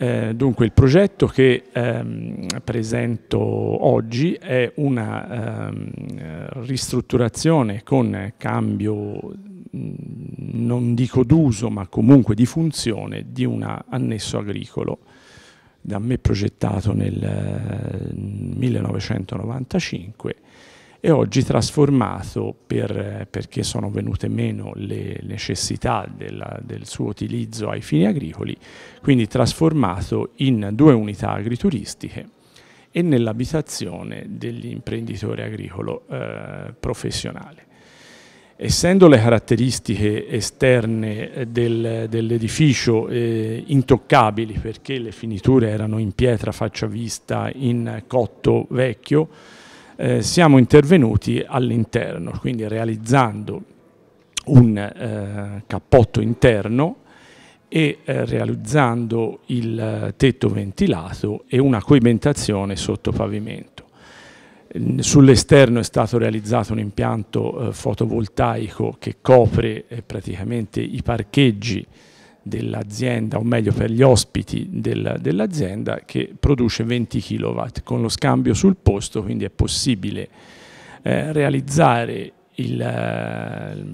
Eh, dunque il progetto che ehm, presento oggi è una ehm, ristrutturazione con cambio non dico d'uso ma comunque di funzione di un annesso agricolo da me progettato nel eh, 1995 e oggi trasformato per, perché sono venute meno le necessità della, del suo utilizzo ai fini agricoli, quindi trasformato in due unità agrituristiche e nell'abitazione dell'imprenditore agricolo eh, professionale. Essendo le caratteristiche esterne del, dell'edificio eh, intoccabili perché le finiture erano in pietra faccia vista in cotto vecchio, eh, siamo intervenuti all'interno, quindi realizzando un eh, cappotto interno e eh, realizzando il eh, tetto ventilato e una coibentazione sotto pavimento. Sull'esterno è stato realizzato un impianto eh, fotovoltaico che copre eh, praticamente i parcheggi dell'azienda, o meglio per gli ospiti del, dell'azienda, che produce 20 kW con lo scambio sul posto, quindi è possibile eh, realizzare il, eh,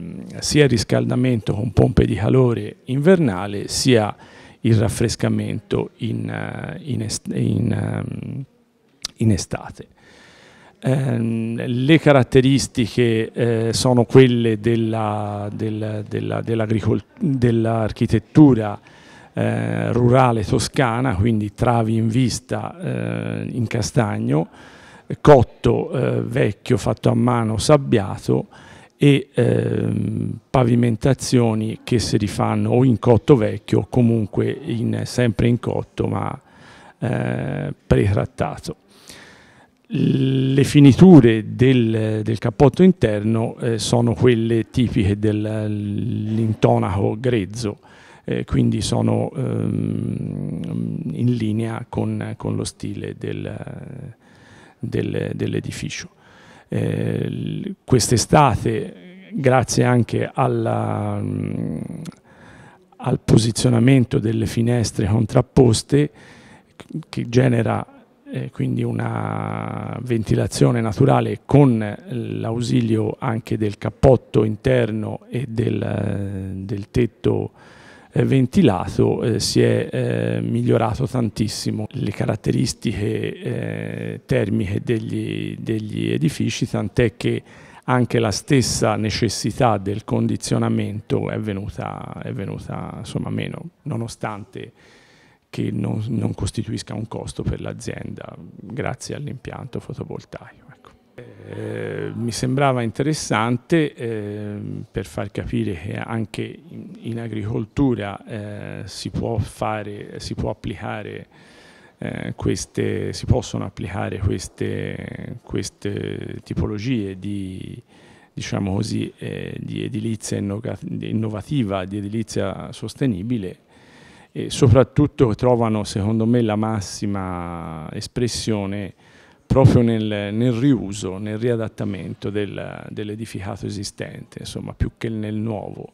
sia il riscaldamento con pompe di calore invernale, sia il raffrescamento in, eh, in, est in, ehm, in estate. Ehm, le caratteristiche eh, sono quelle dell'architettura dell eh, rurale toscana, quindi travi in vista eh, in castagno, cotto eh, vecchio fatto a mano sabbiato e ehm, pavimentazioni che si rifanno o in cotto vecchio o comunque in, sempre in cotto ma eh, pretrattato le finiture del, del cappotto interno eh, sono quelle tipiche dell'intonaco grezzo, eh, quindi sono ehm, in linea con, con lo stile del, del, dell'edificio. Eh, quest'estate, grazie anche alla, al posizionamento delle finestre contrapposte, che genera eh, quindi una ventilazione naturale con l'ausilio anche del cappotto interno e del, eh, del tetto eh, ventilato eh, si è eh, migliorato tantissimo le caratteristiche eh, termiche degli, degli edifici, tant'è che anche la stessa necessità del condizionamento è venuta, è venuta insomma, meno, nonostante che non, non costituisca un costo per l'azienda grazie all'impianto fotovoltaico. Ecco. Eh, mi sembrava interessante eh, per far capire che anche in, in agricoltura eh, si, può fare, si, può applicare, eh, queste, si possono applicare queste, queste tipologie di, diciamo così, eh, di edilizia innovativa, di edilizia sostenibile e soprattutto trovano secondo me la massima espressione proprio nel, nel riuso, nel riadattamento del, dell'edificato esistente, insomma più che nel nuovo.